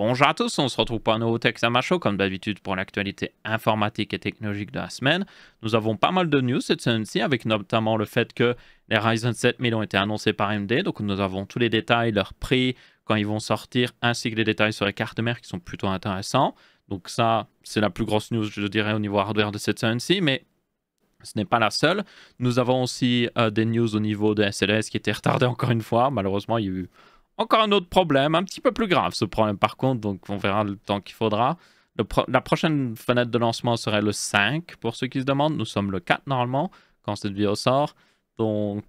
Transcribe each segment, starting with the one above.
Bonjour à tous, on se retrouve pour un nouveau Tech macho comme d'habitude pour l'actualité informatique et technologique de la semaine. Nous avons pas mal de news cette semaine-ci, avec notamment le fait que les Ryzen 7000 ont été annoncés par AMD, donc nous avons tous les détails, leur prix, quand ils vont sortir, ainsi que les détails sur les cartes mères qui sont plutôt intéressants. Donc ça, c'est la plus grosse news, je dirais, au niveau hardware de cette semaine-ci, mais ce n'est pas la seule. Nous avons aussi euh, des news au niveau de SLS qui était retardé encore une fois. Malheureusement, il y a eu encore un autre problème, un petit peu plus grave ce problème par contre, donc on verra le temps qu'il faudra. la prochaine fenêtre de lancement serait le 5 pour ceux qui se demandent. Nous sommes le 4 normalement quand cette vidéo sort. Donc,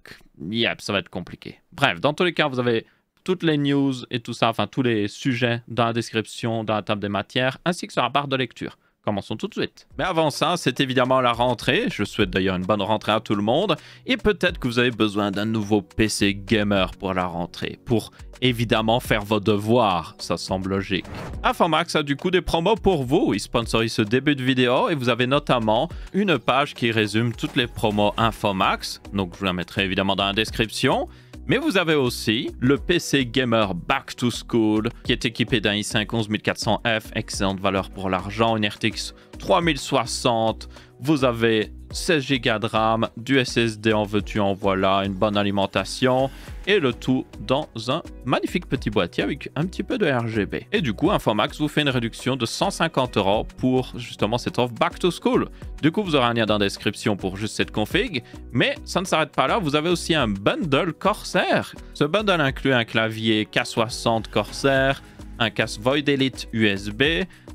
yep, ça va être compliqué. Bref, dans tous les cas, vous avez toutes les news et tout ça, enfin tous les sujets dans la description, dans la table des matières, ainsi que sur la barre de lecture. Commençons tout de suite. Mais avant ça, c'est évidemment la rentrée. Je souhaite d'ailleurs une bonne rentrée à tout le monde. Et peut-être que vous avez besoin d'un nouveau PC gamer pour la rentrée, pour évidemment faire vos devoirs, ça semble logique. Infomax a du coup des promos pour vous, Il sponsorise ce début de vidéo et vous avez notamment une page qui résume toutes les promos Infomax, donc je vous la mettrai évidemment dans la description. Mais vous avez aussi le PC Gamer Back to School qui est équipé d'un i5 11400F, excellente valeur pour l'argent, une RTX 3060 vous avez 16 Go de RAM, du SSD en veux-tu en voilà, une bonne alimentation et le tout dans un magnifique petit boîtier avec un petit peu de RGB. Et du coup, Infomax vous fait une réduction de 150 euros pour justement cette offre Back to School. Du coup, vous aurez un lien dans la description pour juste cette config, mais ça ne s'arrête pas là, vous avez aussi un bundle Corsair. Ce bundle inclut un clavier K60 Corsair, un casque Void Elite USB,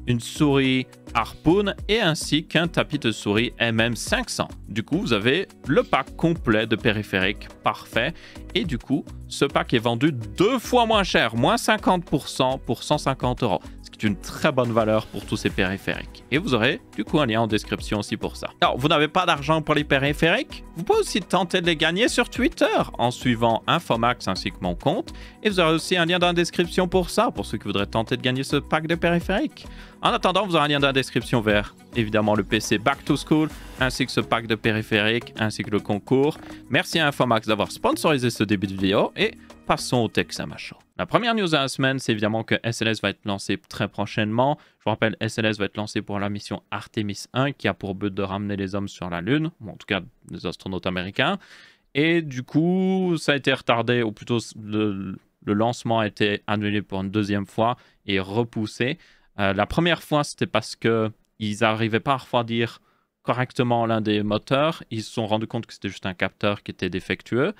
une souris Harpoon et ainsi qu'un tapis de souris MM500. Du coup, vous avez le pack complet de périphériques parfait et du coup, ce pack est vendu deux fois moins cher, moins 50% pour 150 euros une très bonne valeur pour tous ces périphériques. Et vous aurez du coup un lien en description aussi pour ça. Alors, vous n'avez pas d'argent pour les périphériques Vous pouvez aussi tenter de les gagner sur Twitter en suivant Infomax ainsi que mon compte. Et vous aurez aussi un lien dans la description pour ça, pour ceux qui voudraient tenter de gagner ce pack de périphériques. En attendant, vous aurez un lien dans la description vers évidemment le PC Back to School, ainsi que ce pack de périphériques, ainsi que le concours. Merci à Infomax d'avoir sponsorisé ce début de vidéo et passons au texte machin. La première news de la semaine, c'est évidemment que SLS va être lancé très prochainement. Je vous rappelle, SLS va être lancé pour la mission Artemis 1, qui a pour but de ramener les hommes sur la Lune, en tout cas les astronautes américains. Et du coup, ça a été retardé, ou plutôt le, lancement a été annulé pour une deuxième fois et repoussé. Euh, la première fois, c'était parce qu'ils n'arrivaient pas à refroidir correctement l'un des moteurs. Ils se sont rendus compte que c'était juste un capteur qui était défectueux.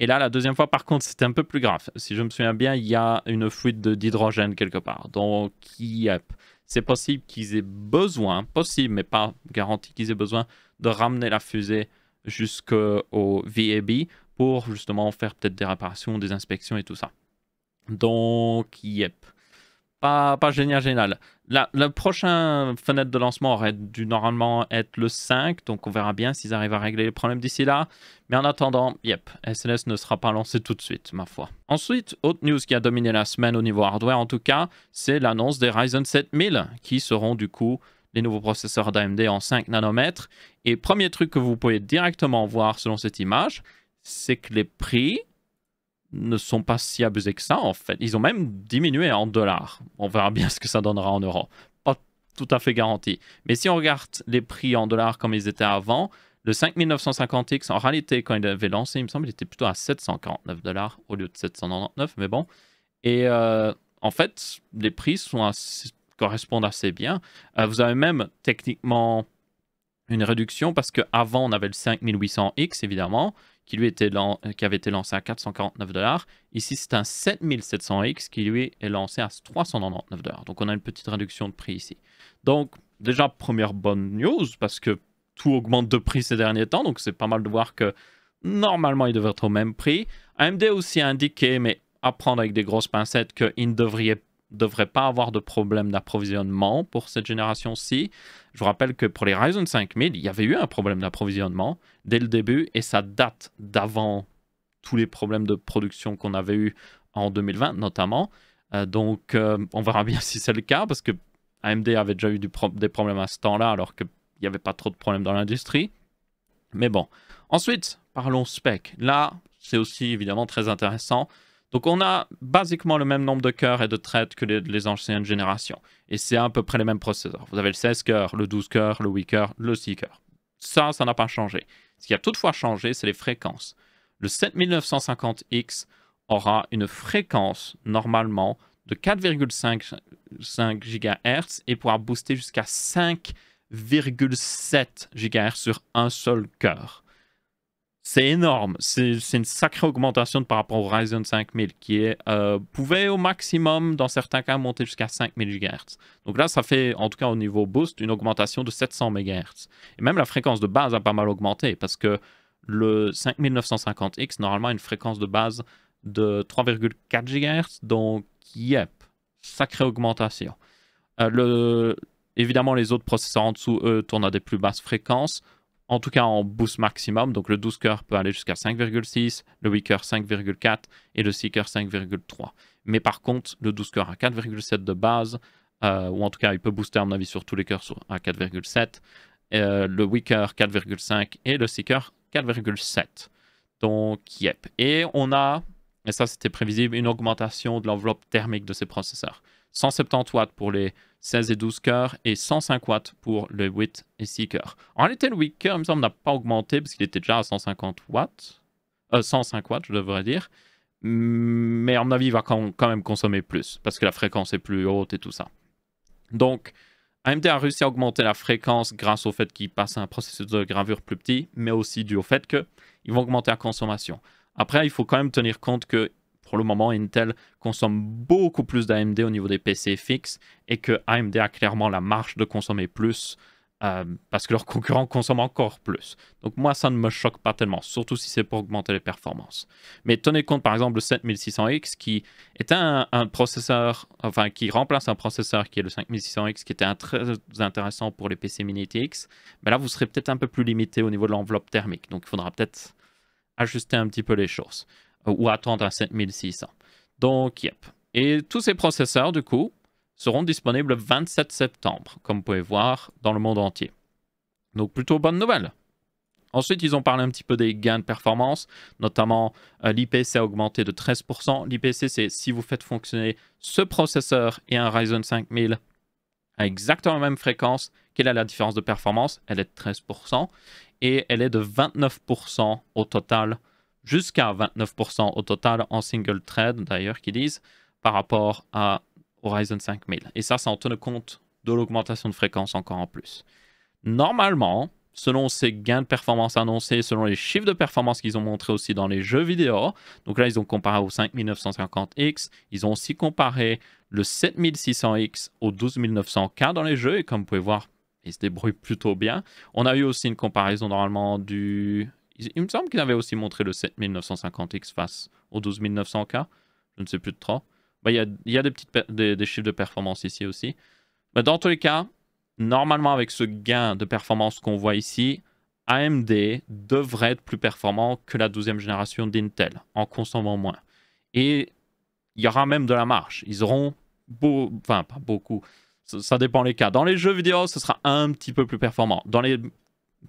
Et là, la deuxième fois, par contre, c'était un peu plus grave. Si je me souviens bien, il y a une fuite d'hydrogène quelque part. Donc, c'est possible qu'ils aient besoin, possible, mais pas garanti qu'ils aient besoin de ramener la fusée jusqu'au VAB pour justement faire peut-être des réparations, des inspections et tout ça. Donc, yep. Pas, pas génial, génial. La, prochaine fenêtre de lancement aurait dû normalement être le 5, donc on verra bien s'ils arrivent à régler les problèmes d'ici là. Mais en attendant, yep, SLS ne sera pas lancé tout de suite, ma foi. Ensuite, autre news qui a dominé la semaine au niveau hardware en tout cas, c'est l'annonce des Ryzen 7000, qui seront du coup les nouveaux processeurs d'AMD en 5 nanomètres. Et premier truc que vous pouvez directement voir selon cette image, c'est que les prix ne sont pas si abusés que ça, en fait. Ils ont même diminué en dollars. On verra bien ce que ça donnera en euros. Pas tout à fait garanti. Mais si on regarde les prix en dollars comme ils étaient avant, le 5950X, en réalité, quand il avait lancé, il me semble, il était plutôt à 749 dollars au lieu de 799, mais bon. Et euh, en fait, les prix sont correspondent assez bien. Euh, vous avez même techniquement une réduction parce qu'avant, on avait le 5800X, évidemment qui lui était qui avait été lancé à 449 dollars. Ici, c'est un 7700X qui lui est lancé à 399 dollars. Donc, on a une petite réduction de prix ici. Donc, déjà, première bonne news parce que tout augmente de prix ces derniers temps. Donc, c'est pas mal de voir que normalement, il devrait être au même prix. AMD aussi indiqué, mais à prendre avec des grosses pincettes, qu'il ne devrait devrait pas avoir de problème d'approvisionnement pour cette génération-ci. Je vous rappelle que pour les Ryzen 5000, il y avait eu un problème d'approvisionnement dès le début et ça date d'avant tous les problèmes de production qu'on avait eu en 2020 notamment. Euh, donc euh, on verra bien si c'est le cas parce que AMD avait déjà eu des problèmes à ce temps-là alors qu'il n'y avait pas trop de problèmes dans l'industrie. Mais bon. Ensuite, parlons spec. Là, c'est aussi évidemment très intéressant. Donc on a basiquement le même nombre de cœurs et de threads que les, anciennes générations. Et c'est à peu près les mêmes processeurs. Vous avez le 16 cœurs, le 12 cœurs, le 8 cœurs, le 6 cœurs. Ça, ça n'a pas changé. Ce qui a toutefois changé, c'est les fréquences. Le 7950X aura une fréquence normalement de 4,5 GHz et pourra booster jusqu'à 5,7 GHz sur un seul cœur. C'est énorme. C'est une sacrée augmentation par rapport au Ryzen 5000 qui est, euh, pouvait au maximum, dans certains cas, monter jusqu'à 5000 GHz. Donc là, ça fait, en tout cas au niveau boost, une augmentation de 700 MHz. Et même la fréquence de base a pas mal augmenté parce que le 5950X, normalement, a une fréquence de base de 3,4 GHz. Donc, yep, sacrée augmentation. Euh, le, évidemment, les autres processeurs en dessous, eux, tournent à des plus basses fréquences en tout cas en boost maximum. Donc le 12 cœur peut aller jusqu'à 5,6, le 8 5,4 et le 6 5,3. Mais par contre, le 12 cœur à 4,7 de base, euh, ou en tout cas il peut booster à mon avis sur tous les cœurs à 4,7, euh, le weaker 4,5 et le 6 4,7. Donc yep. Et on a, et ça c'était prévisible, une augmentation de l'enveloppe thermique de ces processeurs. 170 watts pour les 16 et 12 cœurs et 105 watts pour le 8 et 6 cœurs. En réalité, le 8 cœurs, il me semble, n'a pas augmenté parce qu'il était déjà à 150 watts. 105 euh, watts, je devrais dire. Mais à mon avis, il va quand même consommer plus parce que la fréquence est plus haute et tout ça. Donc, AMD a réussi à augmenter la fréquence grâce au fait qu'il passe un processus de gravure plus petit, mais aussi dû au fait qu'ils vont augmenter la consommation. Après, il faut quand même tenir compte que pour le moment, Intel consomme beaucoup plus d'AMD au niveau des PC fixes et que AMD a clairement la marge de consommer plus euh, parce que leurs concurrents consomment encore plus. Donc moi, ça ne me choque pas tellement, surtout si c'est pour augmenter les performances. Mais tenez compte par exemple le 7600X qui est un, processeur, enfin qui remplace un processeur qui est le 5600X qui était très intéressant pour les PC mini TX. Mais là, vous serez peut-être un peu plus limité au niveau de l'enveloppe thermique. Donc il faudra peut-être ajuster un petit peu les choses. Euh, ou attendre à 7600. Donc, yep. Et tous ces processeurs, du coup, seront disponibles le 27 septembre, comme vous pouvez voir, dans le monde entier. Donc, plutôt bonne nouvelle. Ensuite, ils ont parlé un petit peu des gains de performance, notamment euh, l'IPC a augmenté de 13%. L'IPC, c'est si vous faites fonctionner ce processeur et un Ryzen 5000 à exactement la même fréquence, quelle est la différence de performance Elle est de 13% et elle est de 29% au total jusqu'à 29% au total en single trade, d'ailleurs, qu'ils disent, par rapport à Horizon 5000. Et ça, ça en compte de l'augmentation de fréquence encore en plus. Normalement, selon ces gains de performance annoncés, selon les chiffres de performance qu'ils ont montrés aussi dans les jeux vidéo, donc là, ils ont comparé au 5950X, ils ont aussi comparé le 7600X au 12900K dans les jeux, et comme vous pouvez voir, ils se débrouillent plutôt bien. On a eu aussi une comparaison normalement du il, me semble qu'il avait aussi montré le 7950 X-Face au 12900K. Je ne sais plus de trop. Bah, il, y a, des, petites des, chiffres de performance ici aussi. Bah, dans tous les cas, normalement avec ce gain de performance qu'on voit ici, AMD devrait être plus performant que la 12e génération d'Intel en consommant moins. Et il y aura même de la marge. Ils auront beau, enfin pas beaucoup, ça, dépend les cas. Dans les jeux vidéo, ce sera un petit peu plus performant. Dans les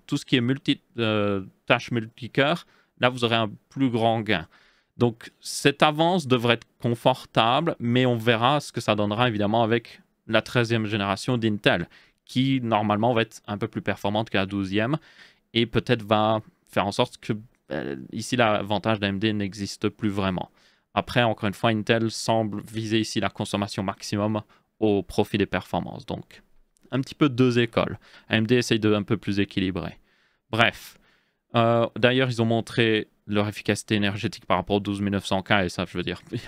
tout ce qui est multi, euh, là, vous aurez un plus grand gain. Donc, cette avance devrait être confortable, mais on verra ce que ça donnera évidemment avec la 13e génération d'Intel, qui normalement va être un peu plus performante que la 12e et peut-être va faire en sorte que euh, ici l'avantage d'AMD n'existe plus vraiment. Après, encore une fois, Intel semble viser ici la consommation maximum au profit des performances. Donc, un petit peu deux écoles. AMD essaye de un peu plus équilibré. Bref. Euh, d'ailleurs, ils ont montré leur efficacité énergétique par rapport au 12900K et ça, je veux dire, il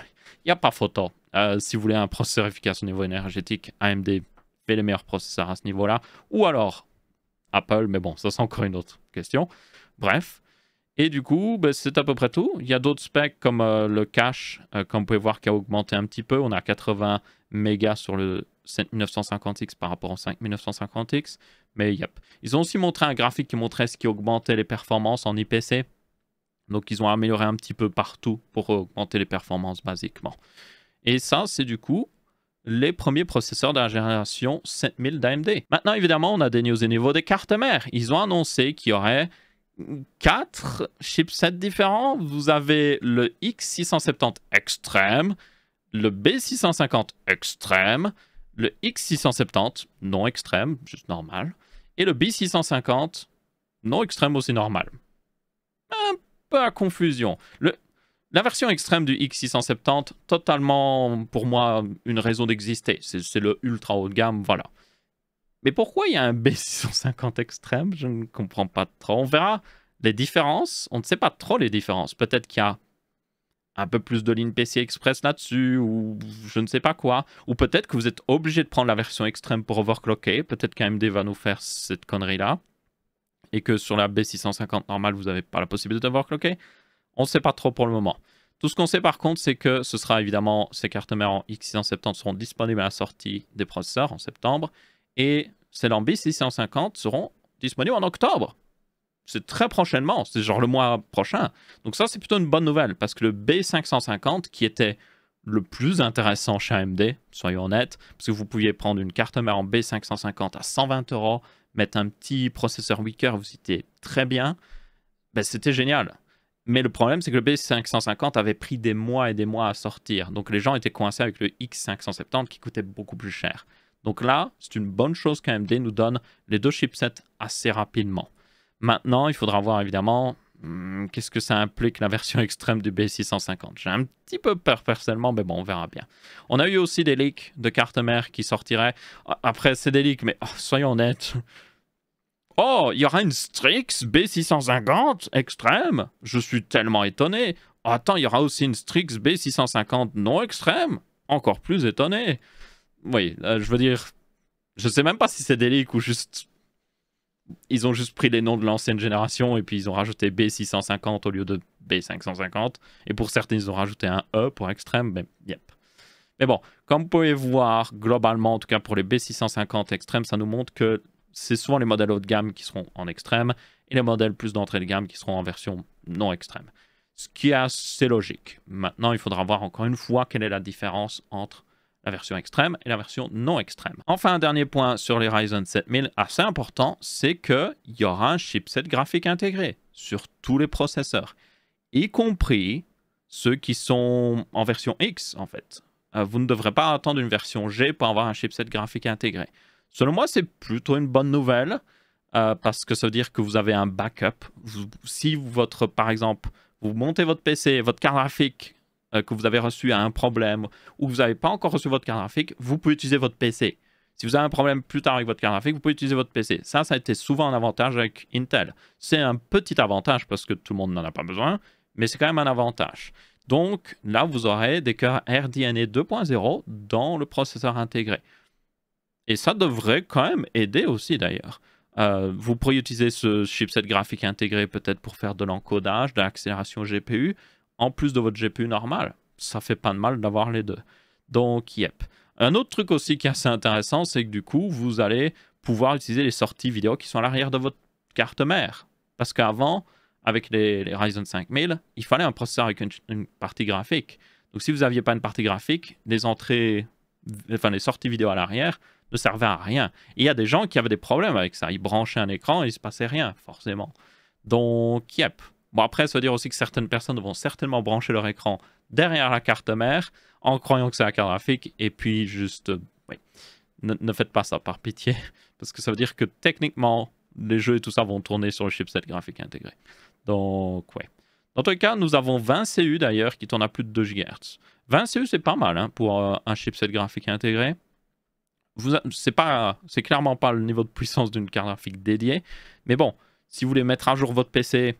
n'y a pas photo. Euh, si vous voulez un processeur efficace au niveau énergétique, AMD fait les meilleurs processeurs à ce niveau-là. Ou alors Apple, mais bon, ça c'est encore une autre question. Bref. Et du coup, ben, c'est à peu près tout. Il y a d'autres specs comme euh, le cache, comme vous pouvez voir, qui a augmenté un petit peu. On a 80 mégas sur le 5950X par rapport au 5950X. Mais yep. Ils ont aussi montré un graphique qui montrait ce qui augmentait les performances en IPC. Donc ils ont amélioré un petit peu partout pour augmenter les performances basiquement. Et ça, c'est du coup les premiers processeurs de la génération 7000 d'AMD. Maintenant, évidemment, on a des news au niveau des cartes mères. Ils ont annoncé qu'il y aurait 4 chipsets différents. Vous avez le X670 Extreme, le B650 Extreme, le X670 non extrême, juste normal, et le B650 non extrême aussi normal. Un peu à confusion. la version extrême du X670, totalement pour moi une raison d'exister. C'est le ultra haut de gamme, voilà. Mais pourquoi il y a un B650 extrême Je ne comprends pas trop. On verra les différences. On ne sait pas trop les différences. Peut-être qu'il y a un peu plus de lignes PC Express là-dessus, ou je ne sais pas quoi. Ou peut-être que vous êtes obligé de prendre la version extrême pour overclocker. Peut-être qu'AMD va nous faire cette connerie-là. Et que sur la B650 normale, vous n'avez pas la possibilité d'overclocker. On ne sait pas trop pour le moment. Tout ce qu'on sait par contre, c'est que ce sera évidemment, ces cartes mères en X670 seront disponibles à la sortie des processeurs en septembre et b 650 seront disponibles en octobre. C'est très prochainement, c'est genre le mois prochain. Donc ça, c'est plutôt une bonne nouvelle, parce que le B550, qui était le plus intéressant chez AMD, soyons honnêtes, parce que vous pouviez prendre une carte mère en B550 à 120 euros, mettre un petit processeur weaker, vous étiez très bien, ben, c'était génial. Mais le problème, c'est que le B550 avait pris des mois et des mois à sortir. Donc les gens étaient coincés avec le X570 qui coûtait beaucoup plus cher. Donc là, c'est une bonne chose qu'AMD nous donne les deux chipsets assez rapidement. Maintenant, il faudra voir évidemment hmm, qu'est-ce que ça implique la version extrême du B650. J'ai un petit peu peur personnellement, mais bon, on verra bien. On a eu aussi des leaks de cartes mères qui sortiraient. Après, c'est des leaks, mais oh, soyons honnêtes. Oh, il y aura une Strix B650 extrême Je suis tellement étonné. Attends, il y aura aussi une Strix B650 non extrême Encore plus étonné oui, euh, je veux dire, je ne sais même pas si c'est délicat ou juste. Ils ont juste pris les noms de l'ancienne génération et puis ils ont rajouté B650 au lieu de B550. Et pour certains, ils ont rajouté un E pour extrême, mais yep. Mais bon, comme vous pouvez voir, globalement, en tout cas pour les B650 extrêmes, ça nous montre que c'est souvent les modèles haut de gamme qui seront en extrême et les modèles plus d'entrée de gamme qui seront en version non extrême. Ce qui est assez logique. Maintenant, il faudra voir encore une fois quelle est la différence entre la version extrême et la version non extrême. Enfin, un dernier point sur les Ryzen 7000 assez important, c'est qu'il y aura un chipset graphique intégré sur tous les processeurs, y compris ceux qui sont en version X en fait. Euh, vous ne devrez pas attendre une version G pour avoir un chipset graphique intégré. Selon moi, c'est plutôt une bonne nouvelle euh, parce que ça veut dire que vous avez un backup. si votre, par exemple, vous montez votre PC, votre carte graphique euh, que vous avez reçu un problème ou que vous n'avez pas encore reçu votre carte graphique, vous pouvez utiliser votre PC. Si vous avez un problème plus tard avec votre carte graphique, vous pouvez utiliser votre PC. Ça, ça a été souvent un avantage avec Intel. C'est un petit avantage parce que tout le monde n'en a pas besoin, mais c'est quand même un avantage. Donc là, vous aurez des cœurs RDNA 2.0 dans le processeur intégré. Et ça devrait quand même aider aussi d'ailleurs. Euh, vous pourriez utiliser ce chipset graphique intégré peut-être pour faire de l'encodage, de l'accélération GPU en plus de votre GPU normal. Ça fait pas de mal d'avoir les deux. Donc, yep. Un autre truc aussi qui est assez intéressant, c'est que du coup, vous allez pouvoir utiliser les sorties vidéo qui sont à l'arrière de votre carte mère. Parce qu'avant, avec les, Ryzen 5000, il fallait un processeur avec une, partie graphique. Donc si vous n'aviez pas une partie graphique, les entrées, enfin les sorties vidéo à l'arrière ne servaient à rien. il y a des gens qui avaient des problèmes avec ça. Ils branchaient un écran et il se passait rien, forcément. Donc, yep, Bon, après, ça veut dire aussi que certaines personnes vont certainement brancher leur écran derrière la carte mère en croyant que c'est la carte graphique et puis juste. Euh, oui. Ne, faites pas ça par pitié parce que ça veut dire que techniquement, les jeux et tout ça vont tourner sur le chipset graphique intégré. Donc, ouais. Dans tous les cas, nous avons 20 CU d'ailleurs qui tournent à plus de 2 GHz. 20 CU, c'est pas mal hein, pour euh, un chipset graphique intégré. C'est pas, c'est clairement pas le niveau de puissance d'une carte graphique dédiée. Mais bon, si vous voulez mettre à jour votre PC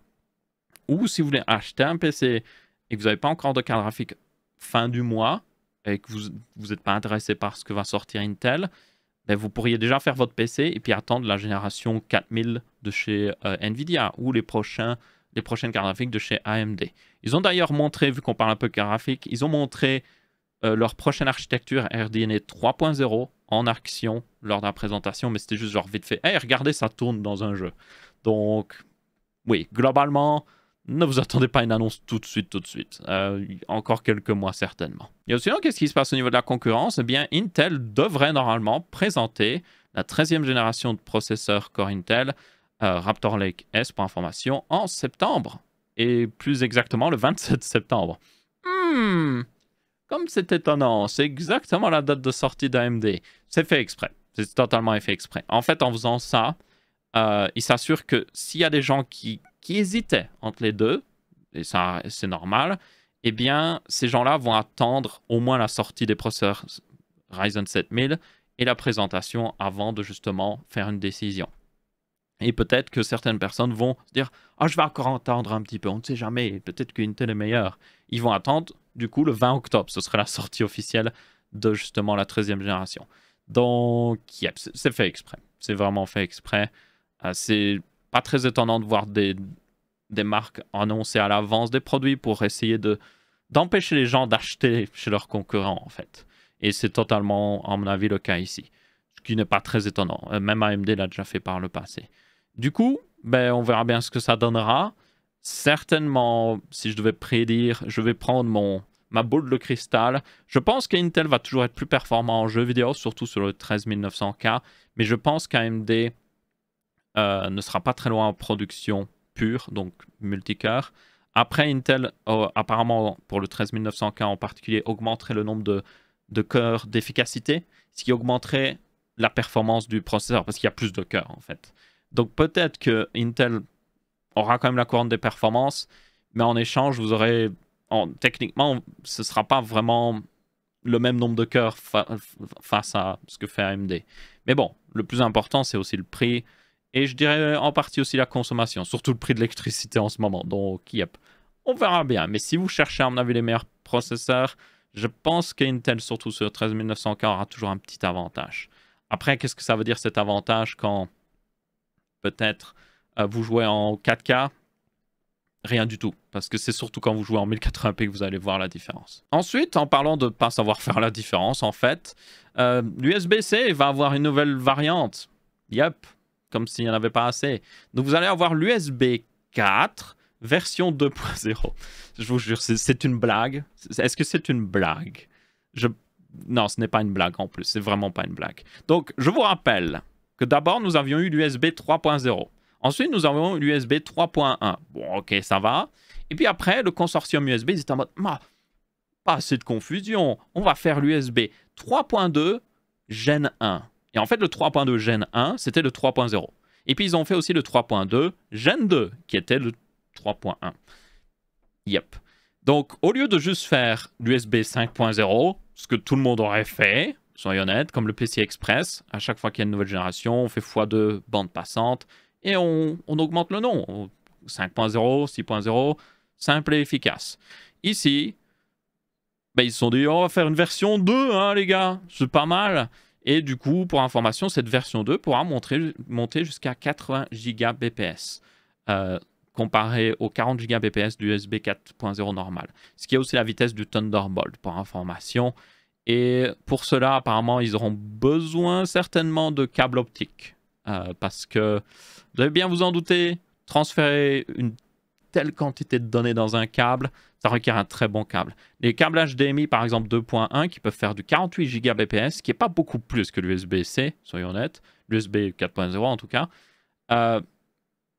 ou si vous voulez acheter un PC et que vous n'avez pas encore de carte graphique fin du mois et que vous n'êtes pas intéressé par ce que va sortir Intel, ben, vous pourriez déjà faire votre PC et puis attendre la génération 4000 de chez euh, Nvidia ou les, prochains, les prochaines cartes graphiques de chez AMD. Ils ont d'ailleurs montré, vu qu'on parle un peu de graphique, ils ont montré euh, leur prochaine architecture RDNA 3.0 en action lors de la présentation, mais c'était juste genre vite fait. Hey, regardez, ça tourne dans un jeu. Donc, oui, globalement, ne vous attendez pas à une annonce tout de suite, tout de suite. Euh, encore quelques mois certainement. Et sinon, qu'est-ce qui se passe au niveau de la concurrence Eh bien, Intel devrait normalement présenter la 13e génération de processeurs Core Intel euh, Raptor Lake S pour information en septembre. Et plus exactement le 27 septembre. Hmm. comme c'est étonnant, c'est exactement la date de sortie d'AMD. C'est fait exprès. C'est totalement fait exprès. En fait, en faisant ça, euh, il s'assure que s'il y a des gens qui qui hésitaient entre les deux, et ça, c'est normal, eh bien, ces gens-là vont attendre au moins la sortie des processeurs Ryzen 7000 et la présentation avant de justement faire une décision. Et peut-être que certaines personnes vont se dire Ah, je vais encore attendre un petit peu, on ne sait jamais, peut-être qu'Intel est meilleure. Ils vont attendre, du coup, le 20 octobre, ce sera la sortie officielle de justement la 13e génération. Donc, c'est fait exprès. C'est vraiment fait exprès. Euh, c'est pas très étonnant de voir des, des marques annoncer à l'avance des produits pour essayer de d'empêcher les gens d'acheter chez leurs concurrents en fait. Et c'est totalement, à mon avis, le cas ici. Ce qui n'est pas très étonnant. Euh, même AMD l'a déjà fait par le passé. Du coup, ben, on verra bien ce que ça donnera. Certainement, si je devais prédire, je vais prendre mon, ma boule de cristal. Je pense qu'Intel va toujours être plus performant en jeu vidéo, surtout sur le 13900K. Mais je pense qu'AMD euh, ne sera pas très loin en production pure, donc multicar. Après, Intel, euh, apparemment, pour le 13900K en particulier, augmenterait le nombre de, de cœurs d'efficacité, ce qui augmenterait la performance du processeur, parce qu'il y a plus de cœurs, en fait. Donc peut-être que Intel aura quand même la couronne des performances, mais en échange, vous aurez... techniquement, ce ne sera pas vraiment le même nombre de cœurs face à ce que fait AMD. Mais bon, le plus important, c'est aussi le prix. Et je dirais euh, en partie aussi la consommation, surtout le prix de l'électricité en ce moment. Donc, yep. On verra bien. Mais si vous cherchez, à mon avis, les meilleurs processeurs, je pense qu'Intel, surtout sur 13900K, aura toujours un petit avantage. Après, qu'est-ce que ça veut dire cet avantage quand peut-être euh, vous jouez en 4K Rien du tout, parce que c'est surtout quand vous jouez en 1080p que vous allez voir la différence. Ensuite, en parlant de ne pas savoir faire la différence, en fait, euh, l'USB-C va avoir une nouvelle variante. Yep, comme s'il n'y en avait pas assez. Donc vous allez avoir l'USB 4 version 2.0. Je vous jure, c'est une blague. Est-ce que c'est une blague je... Non, ce n'est pas une blague en plus, c'est vraiment pas une blague. Donc je vous rappelle que d'abord nous avions eu l'USB 3.0. Ensuite, nous avons eu l'USB 3.1. Bon, ok, ça va. Et puis après, le consortium USB, ils étaient en mode, pas assez de confusion, on va faire l'USB 3.2 Gen 1. Et en fait, le 3.2 Gen 1, c'était le 3.0. Et puis, ils ont fait aussi le 3.2 Gen 2, qui était le 3.1. Yep. Donc, au lieu de juste faire l'USB 5.0, ce que tout le monde aurait fait, soyons honnêtes, comme le pc Express, à chaque fois qu'il y a une nouvelle génération, on fait x2 bande passante et on, augmente le nom. 5.0, 6.0, simple et efficace. Ici, ben, ils se sont dit, on va faire une version 2, hein, les gars, c'est pas mal. Et du coup, pour information, cette version 2 pourra monter, jusqu'à 80 Gbps, euh, comparé aux 40 Gbps du USB 4.0 normal. Ce qui est aussi la vitesse du Thunderbolt, pour information. Et pour cela, apparemment, ils auront besoin certainement de câbles optiques. Euh, parce que, vous avez bien vous en douter, transférer une telle quantité de données dans un câble, ça requiert un très bon câble. Les câbles HDMI, par exemple 2.1, qui peuvent faire du 48 Gbps, BPS, qui n'est pas beaucoup plus que l'USB-C, soyons honnêtes, l'USB 4.0 en tout cas, euh,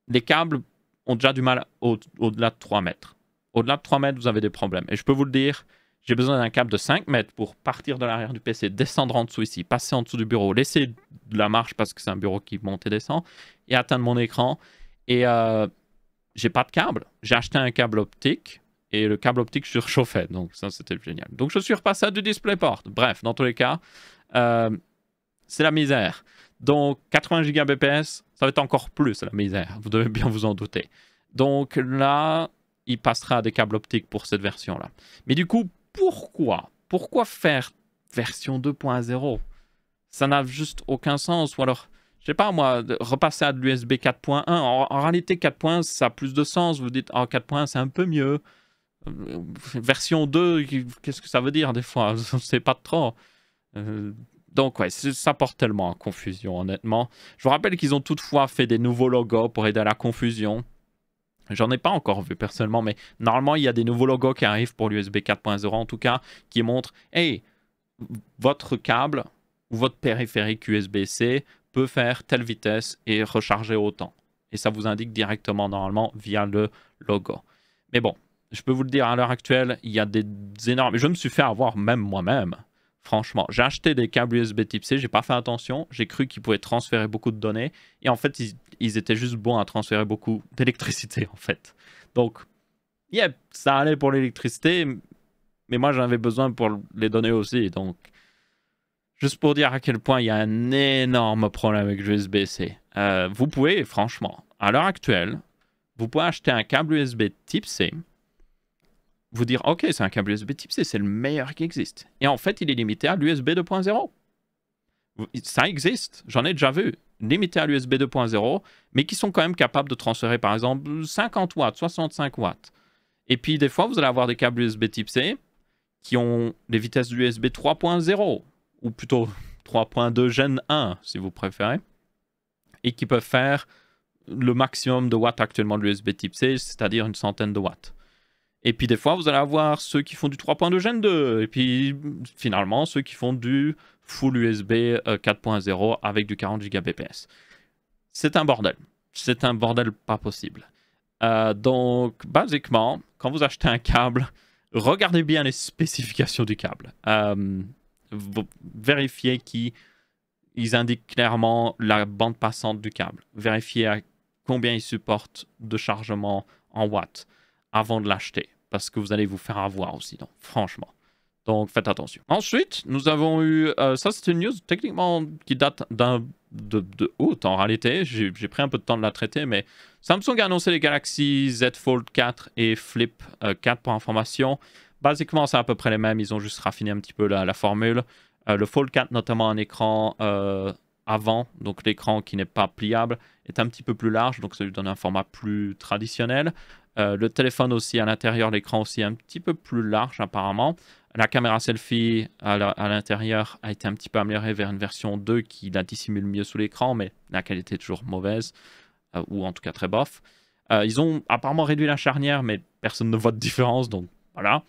les câbles ont déjà du mal au-delà de 3 mètres. Au-delà de 3 mètres, vous avez des problèmes. Et je peux vous le dire, j'ai besoin d'un câble de 5 mètres pour partir de l'arrière du PC, descendre en dessous ici, passer en dessous du bureau, laisser de la marche parce que c'est un bureau qui monte et descend, et atteindre mon écran. Et euh, j'ai pas de câble. J'ai acheté un câble optique et le câble optique surchauffait. Donc ça, c'était génial. Donc je suis repassé à du DisplayPort. Bref, dans tous les cas, euh, c'est la misère. Donc 80 BPS, ça va être encore plus la misère. Vous devez bien vous en douter. Donc là, il passera à des câbles optiques pour cette version-là. Mais du coup, pourquoi Pourquoi faire version 2.0 Ça n'a juste aucun sens. Ou alors, je sais pas moi, repasser à de l'USB 4.1. En, réalité, 4.1, ça a plus de sens. Vous dites, en 4.1, c'est un peu mieux. Euh, version 2, qu'est-ce que ça veut dire des fois Je ne sais pas trop. Euh, donc ouais, ça porte tellement à confusion honnêtement. Je vous rappelle qu'ils ont toutefois fait des nouveaux logos pour aider à la confusion. J'en ai pas encore vu personnellement, mais normalement il y a des nouveaux logos qui arrivent pour l'USB 4.0 en tout cas, qui montrent, hey, votre câble ou votre périphérique USB-C peut faire telle vitesse et recharger autant. Et ça vous indique directement normalement via le logo. Mais bon, je peux vous le dire, à l'heure actuelle, il y a des énormes... Je me suis fait avoir même moi-même, franchement. J'ai acheté des câbles USB Type-C, j'ai pas fait attention, j'ai cru qu'ils pouvaient transférer beaucoup de données, et en fait, ils, étaient juste bons à transférer beaucoup d'électricité, en fait. Donc, yeah, ça allait pour l'électricité, mais moi, j'en avais besoin pour les données aussi, donc... Juste pour dire à quel point il y a un énorme problème avec usb c euh, vous pouvez, franchement, à l'heure actuelle, vous pouvez acheter un câble USB Type-C, vous dire ok c'est un câble USB type C, c'est le meilleur qui existe. Et en fait il est limité à l'USB 2.0. Ça existe, j'en ai déjà vu, limité à l'USB 2.0, mais qui sont quand même capables de transférer par exemple 50 watts, 65 watts. Et puis des fois vous allez avoir des câbles USB type C qui ont des vitesses USB 3.0, ou plutôt 3.2 Gen 1 si vous préférez, et qui peuvent faire le maximum de watts actuellement de l'USB type C, c'est-à-dire une centaine de watts. Et puis des fois, vous allez avoir ceux qui font du 3.2 Gen 2. Et puis finalement, ceux qui font du full USB 4.0 euh, avec du 40 Gbps. C'est un bordel. C'est un bordel pas possible. Euh, donc, basiquement, quand vous achetez un câble, regardez bien les spécifications du câble. Euh, vérifiez qu'ils indiquent clairement la bande passante du câble. Vérifiez combien il supporte de chargement en watts avant de l'acheter parce que vous allez vous faire avoir aussi, donc, franchement. Donc faites attention. Ensuite, nous avons eu... Euh, ça, c'est une news techniquement qui date d'un de, de en réalité. J'ai pris un peu de temps de la traiter, mais Samsung a annoncé les Galaxy Z Fold 4 et Flip 4 euh, pour information. Basiquement, c'est à peu près les mêmes. Ils ont juste raffiné un petit peu la, formule. Euh, le Fold 4, notamment un écran avant, donc l'écran qui n'est pas pliable est un petit peu plus large, donc ça lui donne un format plus traditionnel. Euh, le téléphone aussi à l'intérieur, l'écran aussi un petit peu plus large apparemment. La caméra selfie à l'intérieur a été un petit peu améliorée vers une version 2 qui la dissimule mieux sous l'écran, mais la qualité est toujours mauvaise, euh, ou en tout cas très bof. Euh, ils ont apparemment réduit la charnière, mais personne ne voit de différence, donc voilà.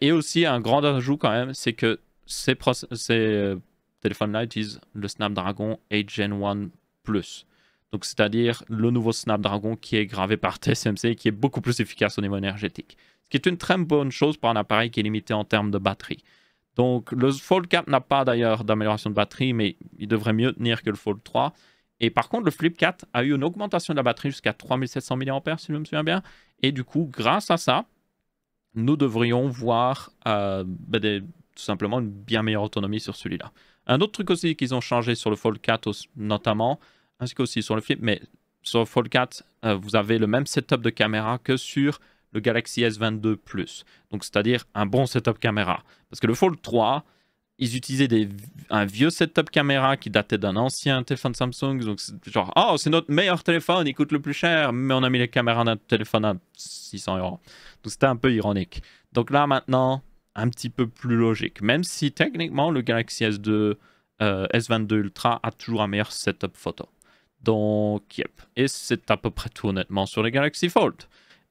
et aussi un grand ajout quand même, c'est que ces, ces téléphone là utilise le Snapdragon 8 Gen 1 Plus. Donc c'est-à-dire le nouveau Snapdragon qui est gravé par TSMC et qui est beaucoup plus efficace au niveau énergétique. Ce qui est une très bonne chose pour un appareil qui est limité en termes de batterie. Donc le Fold 4 n'a pas d'ailleurs d'amélioration de batterie, mais il devrait mieux tenir que le Fold 3. Et par contre, le Flip 4 a eu une augmentation de la batterie jusqu'à 3700 mAh, si je me souviens bien. Et du coup, grâce à ça, nous devrions voir euh, ben tout simplement une bien meilleure autonomie sur celui-là. Un autre truc aussi qu'ils ont changé sur le Fold 4 notamment, ainsi qu'aussi sur le Flip, mais sur le Fold 4, euh, vous avez le même setup de caméra que sur le Galaxy S22 Plus. Donc c'est-à-dire un bon setup caméra. Parce que le Fold 3, ils utilisaient un vieux setup caméra qui datait d'un ancien téléphone Samsung. Donc, genre, oh, c'est notre meilleur téléphone, il coûte le plus cher, mais on a mis les caméras d'un téléphone à 600 euros. Donc, c'était un peu ironique. Donc là, maintenant, un petit peu plus logique. Même si techniquement le Galaxy S2, euh, S22 Ultra a toujours un meilleur setup photo. Donc, Et c'est à peu près tout honnêtement sur les Galaxy Fold.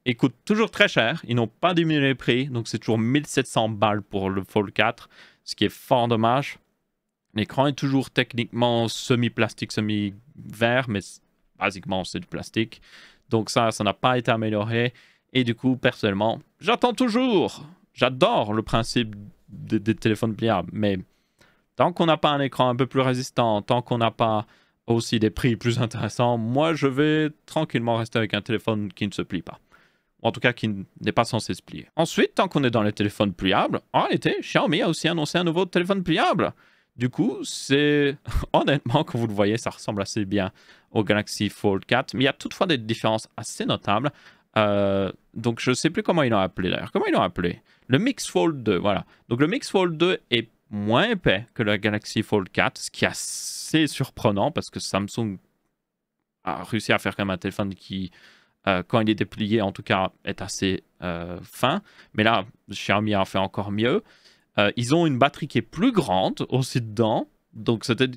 Ils coûtent toujours très cher, ils n'ont pas diminué les prix, donc c'est toujours 1700 balles pour le Fold 4, ce qui est fort dommage. L'écran est toujours techniquement semi-plastique, semi-vert, mais basiquement c'est du plastique. Donc ça, ça n'a pas été amélioré. Et du coup, personnellement, j'attends toujours J'adore le principe des, téléphones pliables, mais tant qu'on n'a pas un écran un peu plus résistant, tant qu'on n'a pas aussi des prix plus intéressants, moi je vais tranquillement rester avec un téléphone qui ne se plie pas. Ou en tout cas qui n'est pas censé se plier. Ensuite, tant qu'on est dans les téléphones pliables, en réalité, Xiaomi a aussi annoncé un nouveau téléphone pliable. Du coup, c'est honnêtement, comme vous le voyez, ça ressemble assez bien au Galaxy Fold 4, mais il y a toutefois des différences assez notables euh, donc, je ne sais plus comment ils l'ont appelé d'ailleurs. Comment ils l'ont appelé Le Mix Fold 2, voilà. Donc, le Mix Fold 2 est moins épais que le Galaxy Fold 4, ce qui est assez surprenant parce que Samsung a réussi à faire comme un téléphone qui, euh, quand il est déplié, en tout cas, est assez euh, fin. Mais là, Xiaomi a fait encore mieux. ils ont une batterie qui est plus grande aussi dedans. Donc, c'était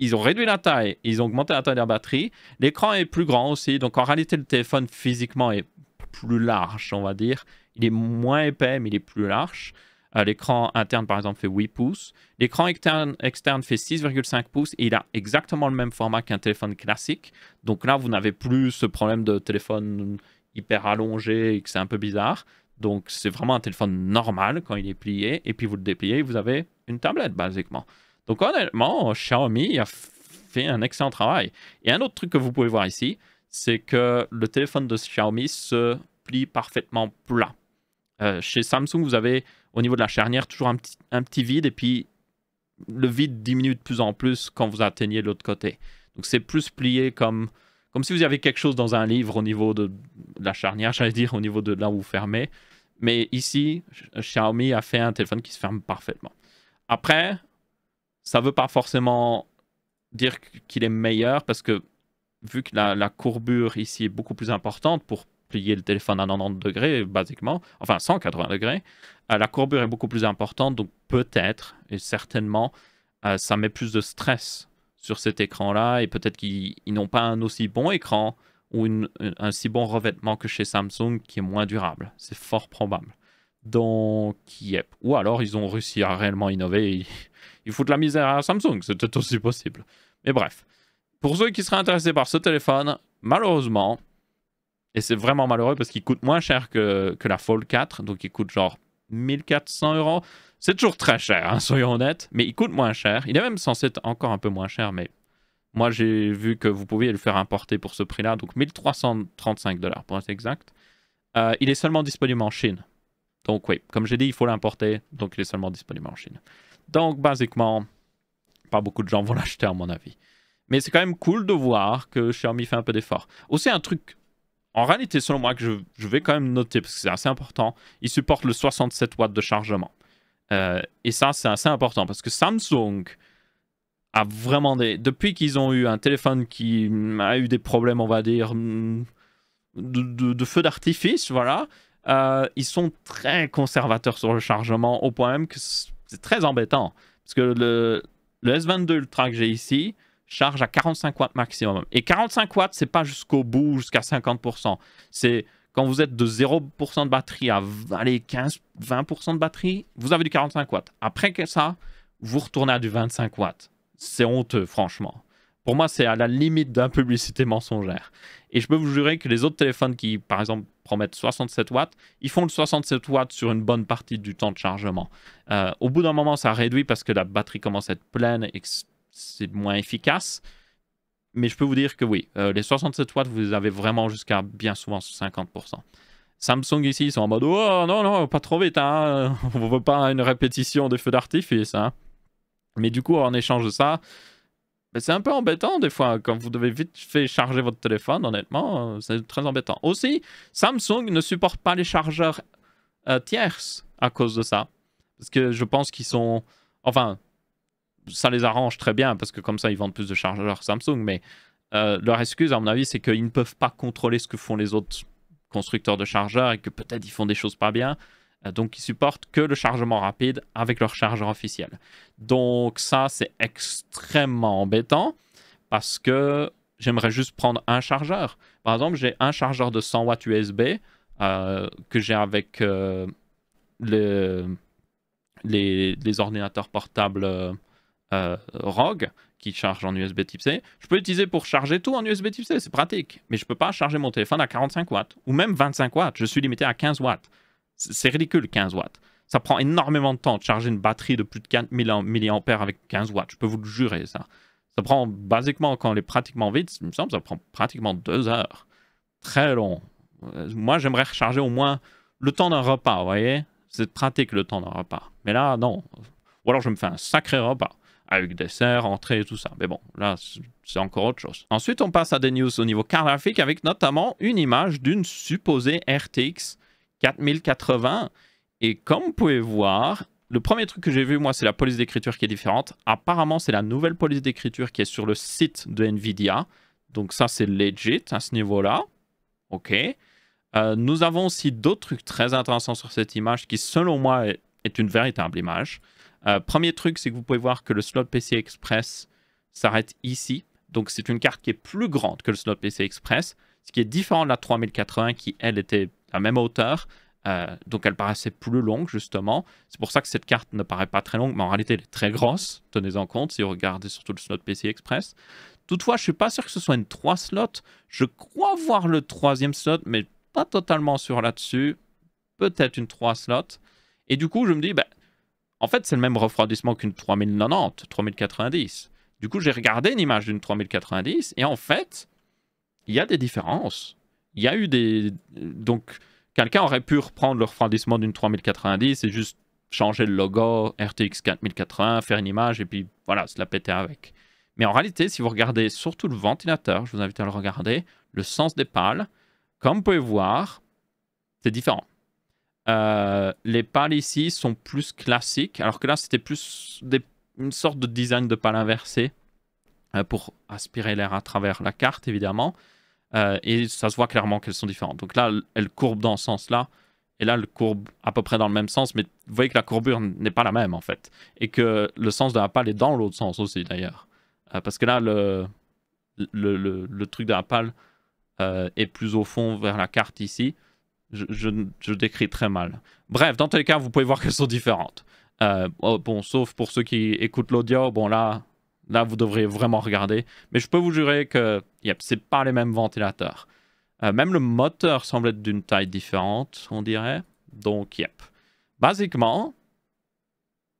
ils ont réduit la taille, ils ont augmenté la taille de la batterie. L'écran est plus grand aussi, donc en réalité le téléphone physiquement est plus large, on va dire. Il est moins épais, mais il est plus large. Euh, l'écran interne, par exemple, fait 8 pouces. L'écran externe, externe fait 6,5 pouces et il a exactement le même format qu'un téléphone classique. Donc là, vous n'avez plus ce problème de téléphone hyper allongé et que c'est un peu bizarre. Donc c'est vraiment un téléphone normal quand il est plié. Et puis vous le dépliez, vous avez une tablette, basiquement. Donc honnêtement, Xiaomi a fait un excellent travail. Et un autre truc que vous pouvez voir ici, c'est que le téléphone de Xiaomi se plie parfaitement plat. Euh, chez Samsung, vous avez au niveau de la charnière toujours un petit, un petit vide et puis le vide diminue de plus en plus quand vous atteignez l'autre côté. Donc c'est plus plié comme, comme si vous avez quelque chose dans un livre au niveau de, de la charnière, j'allais dire, au niveau de là où vous fermez. Mais ici, Xiaomi a fait un téléphone qui se ferme parfaitement. Après, ça veut pas forcément dire qu'il est meilleur parce que vu que la, courbure ici est beaucoup plus importante pour plier le téléphone à 90 degrés, basiquement, enfin 180 degrés, euh, la courbure est beaucoup plus importante, donc peut-être et certainement, euh, ça met plus de stress sur cet écran-là et peut-être qu'ils n'ont pas un aussi bon écran ou un si bon revêtement que chez Samsung qui est moins durable. C'est fort probable dans Kiev. Ou alors ils ont réussi à réellement innover. Et ils foutent la misère à Samsung, c'est tout aussi possible. Mais bref, pour ceux qui seraient intéressés par ce téléphone, malheureusement, et c'est vraiment malheureux parce qu'il coûte moins cher que, que la Fold 4, donc il coûte genre 1400 euros. C'est toujours très cher, hein, soyons honnêtes, mais il coûte moins cher. Il est même censé être encore un peu moins cher, mais moi j'ai vu que vous pouviez le faire importer pour ce prix-là, donc 1335 dollars pour être exact. Euh, il est seulement disponible en Chine. Donc oui, comme j'ai dit, il faut l'importer, donc il est seulement disponible en Chine. Donc basiquement, pas beaucoup de gens vont l'acheter à mon avis. Mais c'est quand même cool de voir que Xiaomi fait un peu d'effort. Aussi un truc, en réalité selon moi, que je, vais quand même noter, parce que c'est assez important, il supporte le 67 watts de chargement. Euh, et ça, c'est assez important, parce que Samsung a vraiment des... Depuis qu'ils ont eu un téléphone qui a eu des problèmes, on va dire, mm, de, de feu d'artifice, voilà, euh, ils sont très conservateurs sur le chargement, au point même que c'est très embêtant. Parce que le, S22 Ultra que j'ai ici charge à 45 watts maximum. Et 45 watts, c'est pas jusqu'au bout, jusqu'à 50%. C'est quand vous êtes de 0% de batterie à 15, 20% de batterie, vous avez du 45 watts. Après que ça, vous retournez à du 25 watts. C'est honteux, franchement pour moi, c'est à la limite d'un publicité mensongère. Et je peux vous jurer que les autres téléphones qui, par exemple, promettent 67 watts, ils font le 67 watts sur une bonne partie du temps de chargement. Euh, au bout d'un moment, ça réduit parce que la batterie commence à être pleine et que c'est moins efficace. Mais je peux vous dire que oui, euh, les 67 watts, vous avez vraiment jusqu'à bien souvent 50%. Samsung ici, ils sont en mode Oh non, non, pas trop vite, hein. on ne veut pas une répétition des feux d'artifice. Hein. Mais du coup, en échange de ça, c'est un peu embêtant des fois, quand vous devez vite fait charger votre téléphone, honnêtement, euh, c'est très embêtant. Aussi, Samsung ne supporte pas les chargeurs euh, tierces à cause de ça. Parce que je pense qu'ils sont... Enfin, ça les arrange très bien, parce que comme ça, ils vendent plus de chargeurs Samsung, mais euh, leur excuse, à mon avis, c'est qu'ils ne peuvent pas contrôler ce que font les autres constructeurs de chargeurs et que peut-être ils font des choses pas bien. Euh, donc ils supportent que le chargement rapide avec leur chargeur officiel. Donc ça c'est extrêmement embêtant parce que j'aimerais juste prendre un chargeur. Par exemple j'ai un chargeur de 100 watts USB euh, que j'ai avec euh, les, ordinateurs portables ROG qui chargent en USB type C. Je peux l'utiliser pour charger tout en USB type C, c'est pratique. Mais je ne peux pas charger mon téléphone à 45 watts ou même 25 watts. Je suis limité à 15 watts. C'est ridicule, 15 watts. Ça prend énormément de temps de charger une batterie de plus de 4000 mAh avec 15 watts. Je peux vous le jurer, ça. Ça prend, basiquement, quand elle est pratiquement vide, il me semble, ça prend pratiquement deux heures. Très long. Euh, moi, j'aimerais recharger au moins le temps d'un repas, vous voyez C'est pratique, le temps d'un repas. Mais là, non. Ou alors, je me fais un sacré repas avec dessert, entrée et tout ça. Mais bon, là, c'est encore autre chose. Ensuite, on passe à des news au niveau graphique avec notamment une image d'une supposée RTX 4080. Et comme vous pouvez voir, le premier truc que j'ai vu, moi, c'est la police d'écriture qui est différente. Apparemment, c'est la nouvelle police d'écriture qui est sur le site de NVIDIA. Donc ça, c'est legit à ce niveau-là. OK. Euh, nous avons aussi d'autres trucs très intéressants sur cette image qui, selon moi, est une véritable image. Euh, premier truc, c'est que vous pouvez voir que le slot PC Express s'arrête ici. Donc c'est une carte qui est plus grande que le slot PC Express, ce qui est différent de la 3080 qui, elle, était la même hauteur. Euh, donc elle paraissait plus longue justement. C'est pour ça que cette carte ne paraît pas très longue, mais en réalité elle est très grosse, tenez-en compte si vous regardez surtout le slot PCI Express. Toutefois, je ne suis pas sûr que ce soit une 3 slots. Je crois voir le troisième slot, mais pas totalement sûr là-dessus. Peut-être une 3 slots. Et du coup, je me dis, bah, en fait, c'est le même refroidissement qu'une 3090, 3090. Du coup, j'ai regardé une image d'une 3090 et en fait, il y a des différences il y a eu des. Donc, quelqu'un aurait pu reprendre le refroidissement d'une 3090 et juste changer le logo RTX 4080, faire une image et puis voilà, se la péter avec. Mais en réalité, si vous regardez surtout le ventilateur, je vous invite à le regarder, le sens des pales, comme vous pouvez voir, c'est différent. Euh, les pales ici sont plus classiques, alors que là, c'était plus une sorte de design de pales inversées euh, pour aspirer l'air à travers la carte, évidemment. Euh, et ça se voit clairement qu'elles sont différentes. Donc là, elle courbe dans ce sens-là, et là, elle courbe à peu près dans le même sens, mais vous voyez que la courbure n'est pas la même en fait. Et que le sens de la pale est dans l'autre sens aussi d'ailleurs. Euh, parce que là, le, le, truc de la euh, est plus au fond vers la carte ici. Je, je, décris très mal. Bref, dans tous les cas, vous pouvez voir qu'elles sont différentes. Oh, bon, sauf pour ceux qui écoutent l'audio, bon là, Là, vous devriez vraiment regarder. Mais je peux vous jurer que yep, c'est pas les mêmes ventilateurs. Euh, même le moteur semble être d'une taille différente, on dirait. Donc, yep. Basiquement,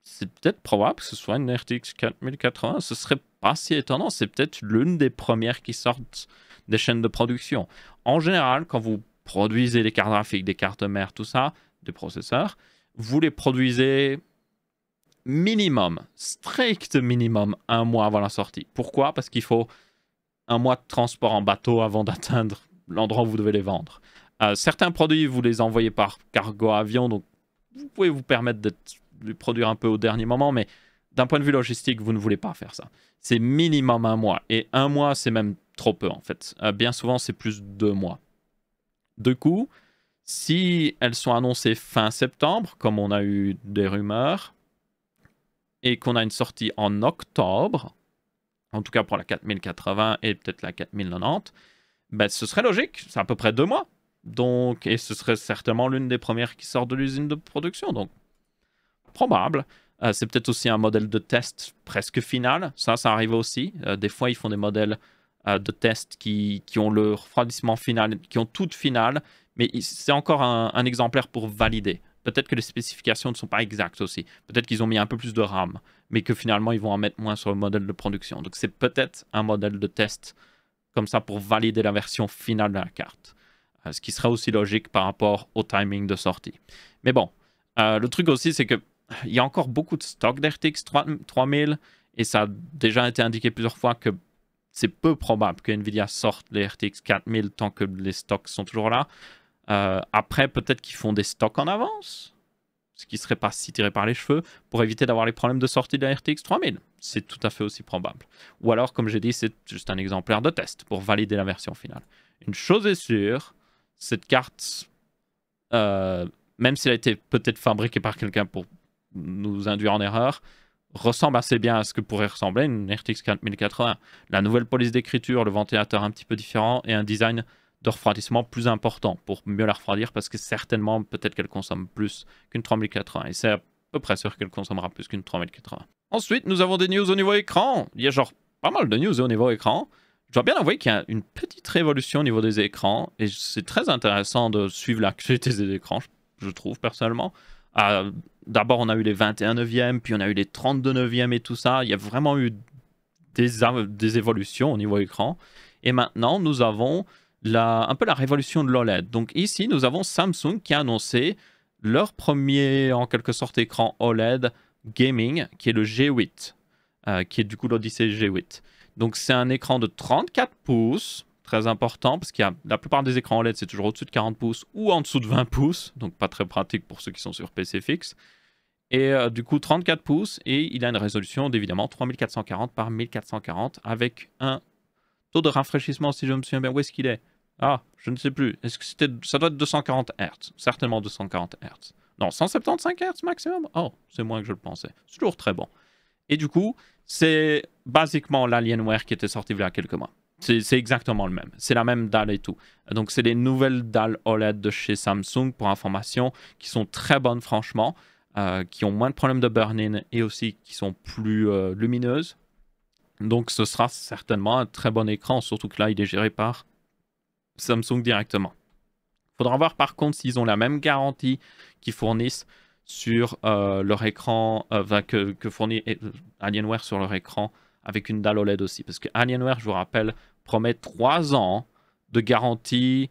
c'est peut-être probable que ce soit une RTX 4080. Ce serait pas si étonnant. C'est peut-être l'une des premières qui sortent des chaînes de production. En général, quand vous produisez des cartes graphiques, des cartes mères, tout ça, des processeurs, vous les produisez minimum, strict minimum, un mois avant la sortie. Pourquoi Parce qu'il faut un mois de transport en bateau avant d'atteindre l'endroit où vous devez les vendre. Euh, certains produits, vous les envoyez par cargo-avion, donc vous pouvez vous permettre de les produire un peu au dernier moment, mais d'un point de vue logistique, vous ne voulez pas faire ça. C'est minimum un mois. Et un mois, c'est même trop peu, en fait. Euh, bien souvent, c'est plus deux mois. de coup, si elles sont annoncées fin septembre, comme on a eu des rumeurs, et qu'on a une sortie en octobre, en tout cas pour la 4080 et peut-être la 4090, ben, ce serait logique, c'est à peu près deux mois. Donc, et ce serait certainement l'une des premières qui sort de l'usine de production, donc probable. Euh, c'est peut-être aussi un modèle de test presque final, ça, ça arrive aussi. Euh, des fois, ils font des modèles euh, de test qui, qui, ont le refroidissement final, qui ont toute final, mais c'est encore un exemplaire pour valider peut-être que les spécifications ne sont pas exactes aussi. Peut-être qu'ils ont mis un peu plus de RAM, mais que finalement ils vont en mettre moins sur le modèle de production. Donc c'est peut-être un modèle de test comme ça pour valider la version finale de la carte. Euh, ce qui serait aussi logique par rapport au timing de sortie. Mais bon, euh, le truc aussi c'est que y a encore beaucoup de stock d'RTX 3000 et ça a déjà été indiqué plusieurs fois que c'est peu probable que Nvidia sorte les RTX 4000 tant que les stocks sont toujours là. Euh, après, peut-être qu'ils font des stocks en avance, ce qui serait pas si tiré par les cheveux, pour éviter d'avoir les problèmes de sortie de la RTX 3000. C'est tout à fait aussi probable. Ou alors, comme j'ai dit, c'est juste un exemplaire de test pour valider la version finale. Une chose est sûre, cette carte, euh, même si elle a été peut-être fabriquée par quelqu'un pour nous induire en erreur, ressemble assez bien à ce que pourrait ressembler une RTX 4080. La nouvelle police d'écriture, le ventilateur un petit peu différent et un design de refroidissement plus important pour mieux la refroidir parce que certainement peut-être qu'elle consomme plus qu'une 3080 et c'est à peu près sûr qu'elle consommera plus qu'une 3080. Ensuite, nous avons des news au niveau écran. Il y a genre pas mal de news au niveau écran. Je dois bien avouer qu'il y a une petite révolution au niveau des écrans et c'est très intéressant de suivre l'actualité des écrans, je trouve personnellement. Ah, d'abord, on a eu les 21 e puis on a eu les 32 e et tout ça. Il y a vraiment eu des, des évolutions au niveau écran. Et maintenant, nous avons un peu la révolution de l'OLED. Donc ici, nous avons Samsung qui a annoncé leur premier, en quelque sorte, écran OLED gaming, qui est le G8, euh, qui est du coup l'Odyssey G8. Donc c'est un écran de 34 pouces, très important, parce qu'il y a la plupart des écrans OLED, c'est toujours au-dessus de 40 pouces ou en dessous de 20 pouces, donc pas très pratique pour ceux qui sont sur PC fixe. Et euh, du coup, 34 pouces, et il a une résolution d'évidemment 3440 par 1440 avec un Taux de rafraîchissement, si je me souviens bien, où est-ce qu'il est, Ah, je ne sais plus. Est-ce que c'était, ça doit être 240 Hz Certainement 240 Hz. Non, 175 Hz maximum Oh, c'est moins que je le pensais. C'est toujours très bon. Et du coup, c'est basiquement l'Alienware qui était sorti il y a quelques mois. C'est exactement le même. C'est la même dalle et tout. Donc, c'est les nouvelles dalles OLED de chez Samsung, pour information, qui sont très bonnes, franchement, euh, qui ont moins de problèmes de burn-in et aussi qui sont plus euh, lumineuses. Donc ce sera certainement un très bon écran, surtout que là il est géré par Samsung directement. Faudra voir par contre s'ils ont la même garantie qu'ils fournissent sur euh, leur écran, euh, que, fournit euh, Alienware sur leur écran avec une dalle OLED aussi. Parce que Alienware, je vous rappelle, promet 3 ans de garantie,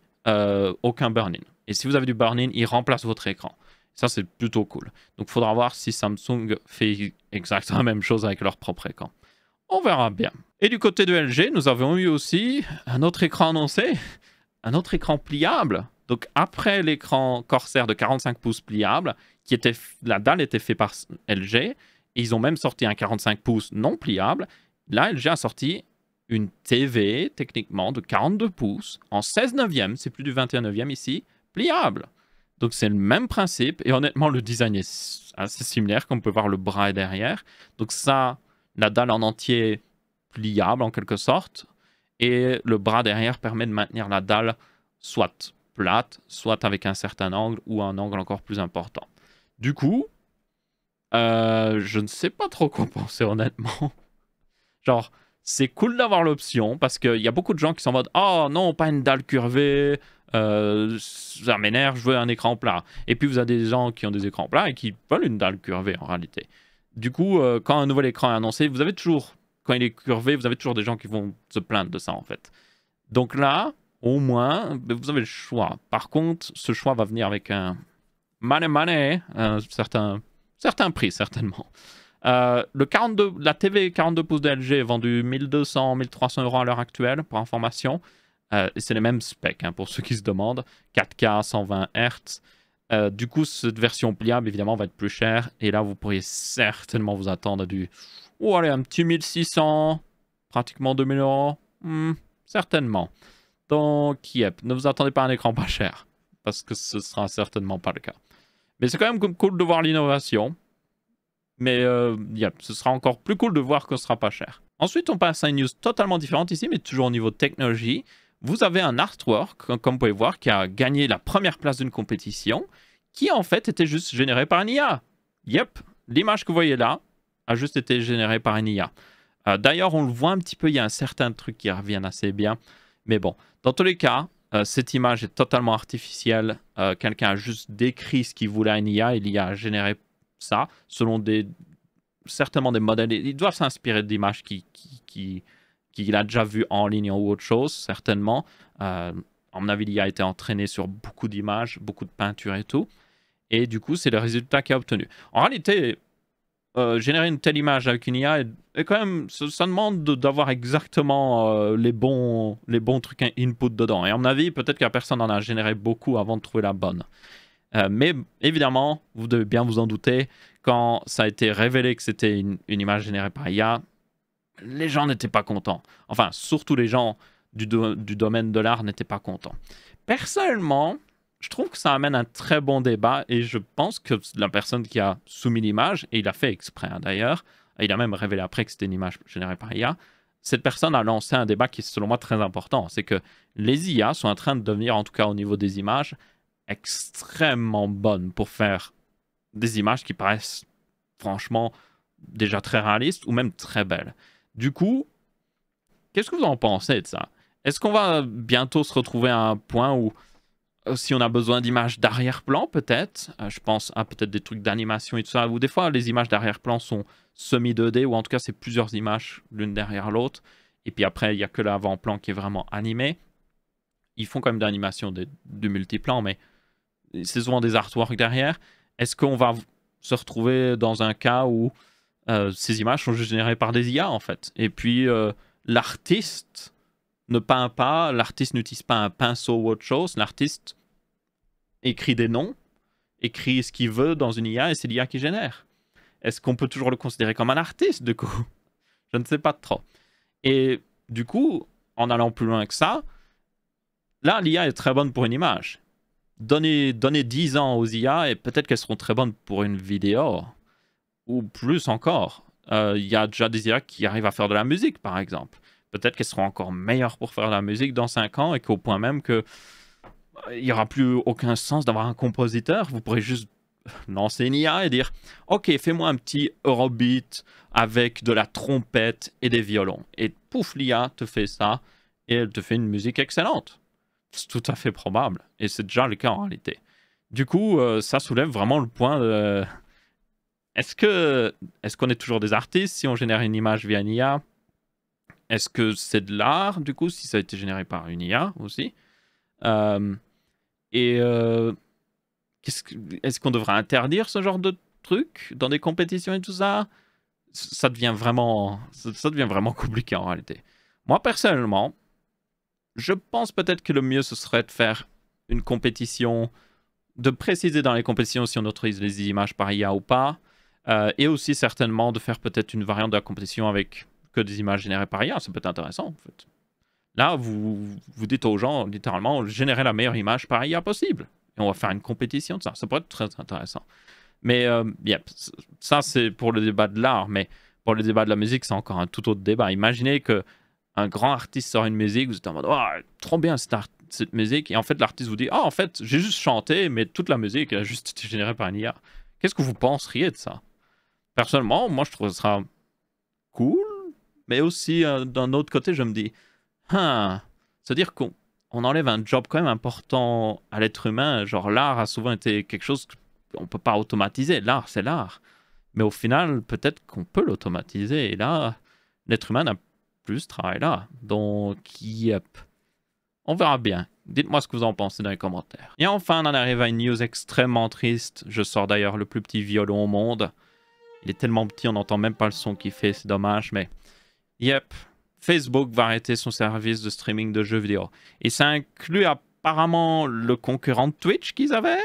aucun burn-in. Et si vous avez du burn-in, il remplace votre écran. Ça, c'est plutôt cool. Donc, il faudra voir si Samsung fait exactement la même chose avec leur propre écran. On verra bien. Et du côté de LG, nous avons eu aussi un autre écran annoncé, un autre écran pliable. Donc après l'écran Corsair de 45 pouces pliable, qui était la dalle était faite par LG, ils ont même sorti un 45 pouces non pliable. Là, LG a sorti une TV techniquement de 42 pouces en 16 neuvième, c'est plus du 21 neuvième ici, pliable. Donc c'est le même principe et honnêtement le design est assez similaire comme on peut voir le bras et derrière. Donc ça, la dalle en entier pliable en quelque sorte, et le bras derrière permet de maintenir la dalle soit plate, soit avec un certain angle ou un angle encore plus important. Du coup, euh, je ne sais pas trop quoi penser honnêtement. Genre, c'est cool d'avoir l'option parce qu'il y a beaucoup de gens qui sont en mode Oh non, pas une dalle curvée, euh, ça m'énerve, je veux un écran plat. Et puis vous avez des gens qui ont des écrans plats et qui veulent une dalle curvée en réalité. Du coup, euh, quand un nouvel écran est annoncé, vous avez toujours, quand il est curvé, vous avez toujours des gens qui vont se plaindre de ça en fait. Donc là, au moins, ben, vous avez le choix. Par contre, ce choix va venir avec un money money, un certain, certain prix certainement. Euh, le 42, la TV 42 pouces de LG est vendue 1200, 1300 euros à l'heure actuelle, pour information. Euh, et c'est les mêmes specs, hein, pour ceux qui se demandent. 4K, 120 Hz. Euh, du coup, cette version pliable, évidemment, va être plus chère. Et là, vous pourriez certainement vous attendre à du... Oh, allez, un petit 1600, pratiquement 2000 euros. Hmm, certainement. Donc, yep, ne vous attendez pas à un écran pas cher. Parce que ce sera certainement pas le cas. Mais c'est quand même cool de voir l'innovation. Mais euh, ce sera encore plus cool de voir que ce sera pas cher. Ensuite, on passe à une news totalement différente ici, mais toujours au niveau technologie vous avez un artwork, comme vous pouvez voir, qui a gagné la première place d'une compétition, qui en fait était juste généré par une IA. Yep, l'image que vous voyez là a juste été générée par une IA. Euh, d'ailleurs, on le voit un petit peu, il y a un certain truc qui revient assez bien. Mais bon, dans tous les cas, euh, cette image est totalement artificielle. Euh, quelqu'un a juste décrit ce qu'il voulait à une IA et l'IA a généré ça selon des certainement des modèles. Ils doivent s'inspirer d'images qui, qui, qui qu'il a déjà vu en ligne ou autre chose, certainement. Euh, mon avis, il a été entraîné sur beaucoup d'images, beaucoup de peintures et tout. Et du coup, c'est le résultat qu'il a obtenu. En réalité, euh, générer une telle image avec une IA, est, quand même, ça, demande d'avoir exactement euh, les, bons, les bons trucs input dedans. Et à mon avis, peut-être que personne en a généré beaucoup avant de trouver la bonne. Euh, mais évidemment, vous devez bien vous en douter, quand ça a été révélé que c'était une, une, image générée par IA, les gens n'étaient pas contents. Enfin, surtout les gens du, domaine de l'art n'étaient pas contents. Personnellement, je trouve que ça amène un très bon débat et je pense que la personne qui a soumis l'image, et il a fait exprès hein, d'ailleurs, il a même révélé après que c'était une image générée par IA, cette personne a lancé un débat qui est selon moi très important. C'est que les IA sont en train de devenir, en tout cas au niveau des images, extrêmement bonnes pour faire des images qui paraissent franchement déjà très réalistes ou même très belles. Du coup, qu'est-ce que vous en pensez de ça Est-ce qu'on va bientôt se retrouver à un point où, euh, si on a besoin d'images d'arrière-plan, peut-être, euh, je pense à peut-être des trucs d'animation et tout ça, où des fois, les images d'arrière-plan sont semi-2D, ou en tout cas, c'est plusieurs images l'une derrière l'autre, et puis après, il n'y a que l'avant-plan qui est vraiment animé. Ils font quand même de l'animation de, multi mais c'est souvent des artworks derrière. Est-ce qu'on va se retrouver dans un cas où euh, ces images sont générées par des IA en fait. Et puis euh, l'artiste ne peint pas, l'artiste n'utilise pas un pinceau ou autre chose, l'artiste écrit des noms, écrit ce qu'il veut dans une IA et c'est l'IA qui génère. Est-ce qu'on peut toujours le considérer comme un artiste du coup Je ne sais pas trop. Et du coup, en allant plus loin que ça, là l'IA est très bonne pour une image. donner donnez 10 ans aux IA et peut-être qu'elles seront très bonnes pour une vidéo ou plus encore, euh, il y a déjà des IA qui arrivent à faire de la musique, par exemple. Peut-être qu'elles seront encore meilleures pour faire de la musique dans 5 ans et qu'au point même qu'il euh, n'y aura plus aucun sens d'avoir un compositeur. Vous pourrez juste lancer une IA et dire Ok, fais-moi un petit Eurobeat avec de la trompette et des violons. Et pouf, l'IA te fait ça et elle te fait une musique excellente. C'est tout à fait probable et c'est déjà le cas en réalité. Du coup, euh, ça soulève vraiment le point de. Est-ce que est-ce qu'on est toujours des artistes si on génère une image via une IA Est-ce que c'est de l'art du coup si ça a été généré par une IA aussi euh, Et euh, est-ce qu'on devrait interdire ce genre de truc dans des compétitions et tout ça Ça devient vraiment ça devient vraiment compliqué en réalité. Moi personnellement, je pense peut-être que le mieux ce serait de faire une compétition, de préciser dans les compétitions si on autorise les images par IA ou pas, euh, et aussi certainement de faire peut-être une variante de la compétition avec que des images générées par IA, ça peut être intéressant en fait. Là, vous, vous dites aux gens, littéralement, générer la meilleure image par IA possible. Et on va faire une compétition de ça. Ça pourrait être très intéressant. Mais euh, ça, c'est pour le débat de l'art. Mais pour le débat de la musique, c'est encore un tout autre débat. Imaginez que un grand artiste sort une musique, vous êtes en mode, ah, trop bien cette, musique. Et en fait, l'artiste vous dit, ah, en fait, j'ai juste chanté, mais toute la musique a juste été générée par une IA. Qu'est-ce que vous penseriez de ça personnellement, moi, je trouve ça cool, mais aussi, euh, d'un autre côté, je me dis, hein, c'est-à-dire qu'on enlève un job quand même important à l'être humain. Genre, l'art a souvent été quelque chose qu'on ne peut pas automatiser. L'art, c'est l'art. Mais au final, peut-être qu'on peut, l'automatiser. Et là, l'être humain n'a plus ce travail-là. Donc, yep. On verra bien. Dites-moi ce que vous en pensez dans les commentaires. Et enfin, on en arrive à une news extrêmement triste. Je sors d'ailleurs le plus petit violon au monde. Il est tellement petit, on n'entend même pas le son qu'il fait, c'est dommage, mais yep, Facebook va arrêter son service de streaming de jeux vidéo. Et ça inclut apparemment le concurrent Twitch qu'ils avaient,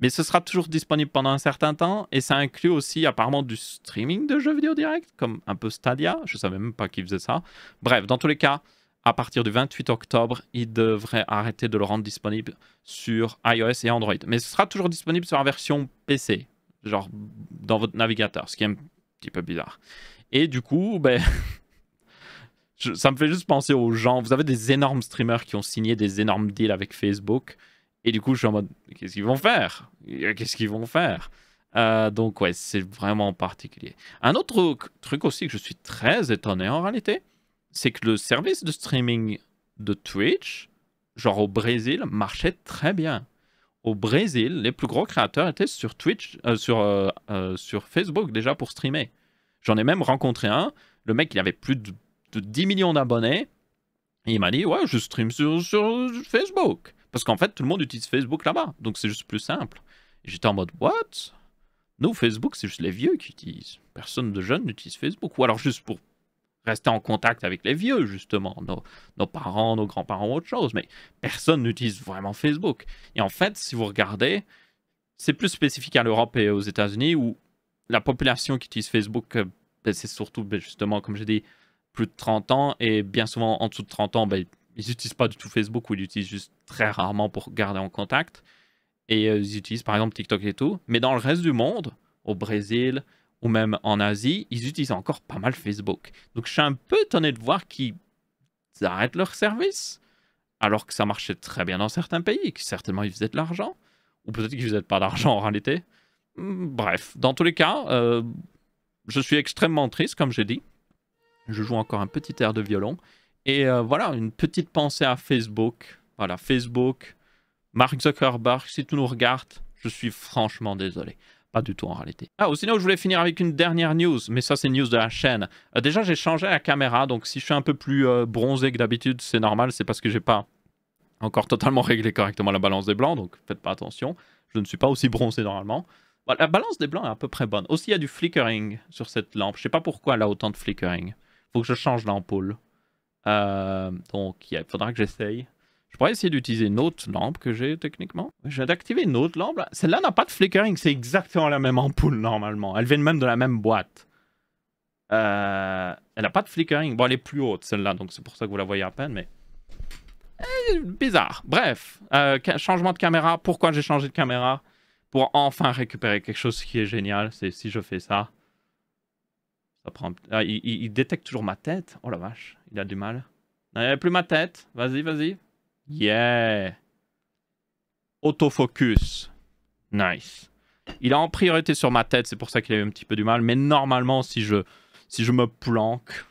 mais ce sera toujours disponible pendant un certain temps, et ça inclut aussi apparemment du streaming de jeux vidéo direct, comme un peu Stadia, je savais même pas qu'ils faisaient ça. Bref, dans tous les cas, à partir du 28 octobre, ils devrait arrêter de le rendre disponible sur iOS et Android. Mais ce sera toujours disponible sur la version PC genre dans votre navigateur, ce qui est un petit peu bizarre. Et du coup, ben, ça me fait juste penser aux gens. Vous avez des énormes streamers qui ont signé des énormes deals avec Facebook. Et du coup, je suis en mode, qu'est-ce qu'ils vont faire Qu'est-ce qu'ils vont faire euh, Donc, ouais, c'est vraiment particulier. Un autre truc aussi que je suis très étonné en réalité, c'est que le service de streaming de Twitch, genre au Brésil, marchait très bien au Brésil, les plus gros créateurs étaient sur Twitch, euh, sur, euh, euh, sur Facebook déjà pour streamer. J'en ai même rencontré un, le mec il avait plus de, de 10 millions d'abonnés, il m'a dit ouais je stream sur, sur Facebook. Parce qu'en fait tout le monde utilise Facebook là-bas, donc c'est juste plus simple. J'étais en mode what nous, Facebook, c'est juste les vieux qui utilisent. Personne de jeune n'utilise Facebook. Ou alors juste pour rester en contact avec les vieux, justement, nos, parents, nos grands-parents ou autre chose, mais personne n'utilise vraiment Facebook. Et en fait, si vous regardez, c'est plus spécifique à l'Europe et aux États-Unis où la population qui utilise Facebook, euh, ben, c'est surtout, ben, justement, comme j'ai dit, plus de 30 ans et bien souvent en dessous de 30 ans, ben, ils n'utilisent pas du tout Facebook ou ils l'utilisent juste très rarement pour garder en contact. Et euh, ils utilisent par exemple TikTok et tout. Mais dans le reste du monde, au Brésil, ou même en Asie, ils utilisent encore pas mal Facebook. Donc je suis un peu étonné de voir qu'ils arrêtent leur service, alors que ça marchait très bien dans certains pays, et que certainement ils faisaient de l'argent, ou peut-être qu'ils faisaient pas d'argent en réalité. Hum, bref, dans tous les cas, euh, je suis extrêmement triste, comme j'ai dit. Je joue encore un petit air de violon. Et euh, voilà, une petite pensée à Facebook. Voilà, Facebook, Mark Zuckerberg, si tu nous regardes, je suis franchement désolé. Pas du tout en réalité. Ah, ou sinon, je voulais finir avec une dernière news, mais ça, c'est news de la chaîne. Euh, déjà, j'ai changé la caméra, donc si je suis un peu plus euh, bronzé que d'habitude, c'est normal, c'est parce que j'ai pas encore totalement réglé correctement la balance des blancs, donc faites pas attention. Je ne suis pas aussi bronzé normalement. la balance des blancs est à peu près bonne. Aussi, il y a du flickering sur cette lampe. Je sais pas pourquoi elle a autant de flickering. Faut que je change l'ampoule. Euh, donc, il faudra que j'essaye. Je pourrais essayer d'utiliser une autre lampe que j'ai techniquement. Je viens d'activer une autre lampe. Celle-là n'a pas de flickering, c'est exactement la même ampoule normalement. Elle vient même de la même boîte. Euh, elle n'a pas de flickering. Bon, elle est plus haute celle-là, donc c'est pour ça que vous la voyez à peine, mais... Eh, bizarre. Bref, euh, changement de caméra. Pourquoi j'ai changé de caméra Pour enfin récupérer quelque chose qui est génial. C'est si je fais ça... Ça prend... Ah, il, détecte toujours ma tête. Oh la vache, il a du mal. Il a plus ma tête. Vas-y, vas-y. Yeah. Autofocus. Nice. Il est en priorité sur ma tête, c'est pour ça qu'il a eu un petit peu du mal. Mais normalement, si je, si je me planque,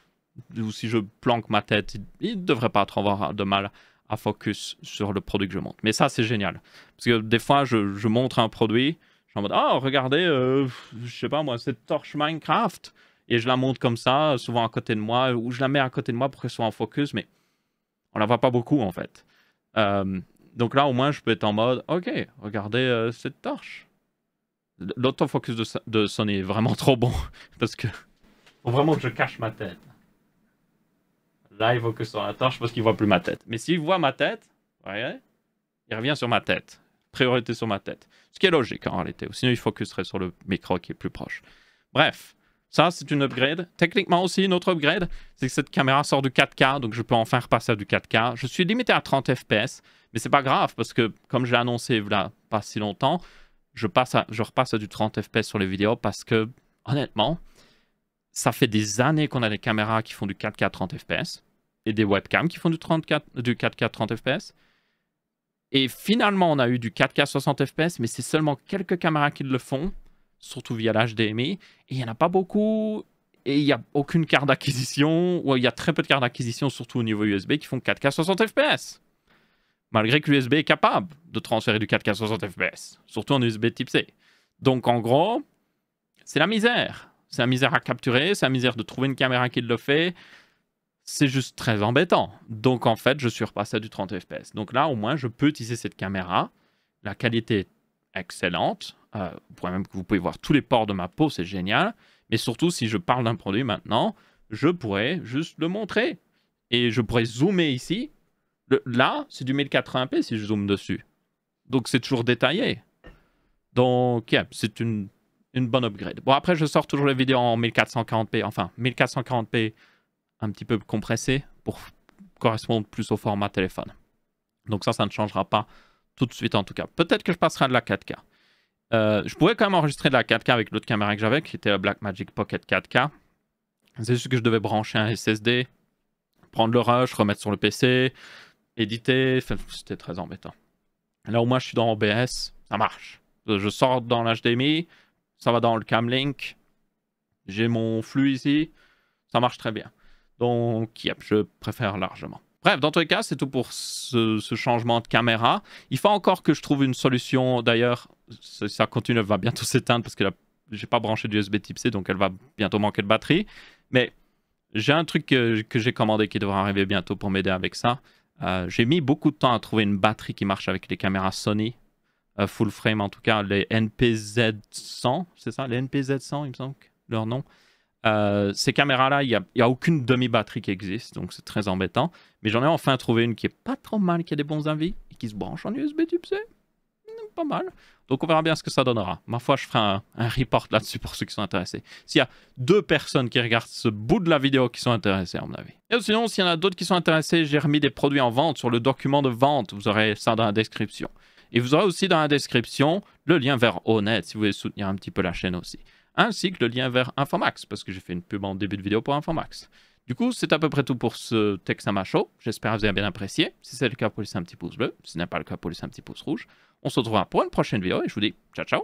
ou si je planque ma tête, il ne devrait pas avoir de mal à focus sur le produit que je monte. Mais ça, c'est génial. Parce que des fois, je, je, montre un produit, je suis en mode, oh, regardez, euh, je sais pas moi, cette torche Minecraft. Et je la monte comme ça, souvent à côté de moi, ou je la mets à côté de moi pour qu'elle soit en focus, mais on la voit pas beaucoup en fait. Euh, donc là, au moins, je peux être en mode, ok, regardez euh, cette torche. L'autofocus de, de Sony est vraiment trop bon, parce que... Faut vraiment que je cache ma tête. Là, il faut que sur la torche parce qu'il voit plus ma tête. Mais s'il voit ma tête, voyez, il revient sur ma tête. Priorité sur ma tête. Ce qui est logique en réalité. Sinon, il focuserait sur le micro qui est plus proche. Bref. Ça, c'est une upgrade. Techniquement aussi, une autre upgrade, c'est que cette caméra sort du 4K, donc je peux enfin repasser à du 4K. Je suis limité à 30 FPS, mais c'est pas grave, parce que comme j'ai l'ai annoncé là, pas si longtemps, je, passe je repasse à du 30 FPS sur les vidéos, parce que, honnêtement, ça fait des années qu'on a des caméras qui font du 4K 30 FPS, et des webcams qui font du, du 4K 30 FPS. Et finalement, on a eu du 4K 60 FPS, mais c'est seulement quelques caméras qui le font surtout via l'HDMI. Et il n'y en a pas beaucoup. Et il n'y a aucune carte d'acquisition, ou il y a très peu de cartes d'acquisition, surtout au niveau USB, qui font 4K 60 FPS. Malgré que l'USB est capable de transférer du 4K 60 FPS, surtout en USB type C. Donc en gros, c'est la misère. C'est la misère à capturer, c'est la misère de trouver une caméra qui le fait. C'est juste très embêtant. Donc en fait, je suis repassé à du 30 FPS. Donc là, au moins, je peux utiliser cette caméra. La qualité est excellente. Euh, vous, pouvez vous pouvez voir tous les pores de ma peau, c'est génial. Mais surtout, si je parle d'un produit maintenant, je pourrais juste le montrer. Et je pourrais zoomer ici. là, c'est du 1080p si je zoome dessus. Donc, c'est toujours détaillé. Donc, c'est une, une bonne upgrade. Bon, après, je sors toujours les vidéos en 1440p. Enfin, 1440p un petit peu compressé pour correspondre plus au format téléphone. Donc ça, ça ne changera pas tout de suite en tout cas. Peut-être que je passerai à de la 4K. Euh, je pourrais quand même enregistrer de la 4K avec l'autre caméra que j'avais, qui était la Blackmagic Pocket 4K. C'est juste que je devais brancher un SSD, prendre le rush, remettre sur le PC, éditer. C'était très embêtant. Là, au moins, je suis dans OBS, ça marche. Je sors dans l'HDMI, ça va dans le Cam Link, J'ai mon flux ici, ça marche très bien. Donc, je préfère largement. Bref, dans tous les cas, c'est tout pour ce, changement de caméra. Il faut encore que je trouve une solution. D'ailleurs, ça continue, elle va bientôt s'éteindre parce que je n'ai pas branché du USB type C, donc elle va bientôt manquer de batterie. Mais j'ai un truc que, j'ai commandé qui devra arriver bientôt pour m'aider avec ça. Euh, j'ai mis beaucoup de temps à trouver une batterie qui marche avec les caméras Sony, euh, full frame en tout cas, les NPZ100, c'est ça Les NPZ100, il me semble, leur nom. Euh, ces caméras-là, il n'y a, aucune demi-batterie qui existe, donc c'est très embêtant. Mais j'en ai enfin trouvé une qui est pas trop mal, qui a des bons avis, et qui se branche en USB type C. Pas mal. Donc on verra bien ce que ça donnera. Ma foi, je ferai un, report là-dessus pour ceux qui sont intéressés. S'il y a deux personnes qui regardent ce bout de la vidéo qui sont intéressées, à mon avis. Et sinon, s'il y en a d'autres qui sont intéressés, j'ai remis des produits en vente sur le document de vente. Vous aurez ça dans la description. Et vous aurez aussi dans la description le lien vers Honnête si vous voulez soutenir un petit peu la chaîne aussi ainsi que le lien vers Infomax, parce que j'ai fait une pub en début de vidéo pour Infomax. Du coup, c'est à peu près tout pour ce Texama Show. J'espère que vous avez bien apprécié. Si c'est le cas, laisser un petit pouce bleu. Si ce n'est pas le cas, laisser un petit pouce rouge. On se retrouvera pour une prochaine vidéo et je vous dis ciao ciao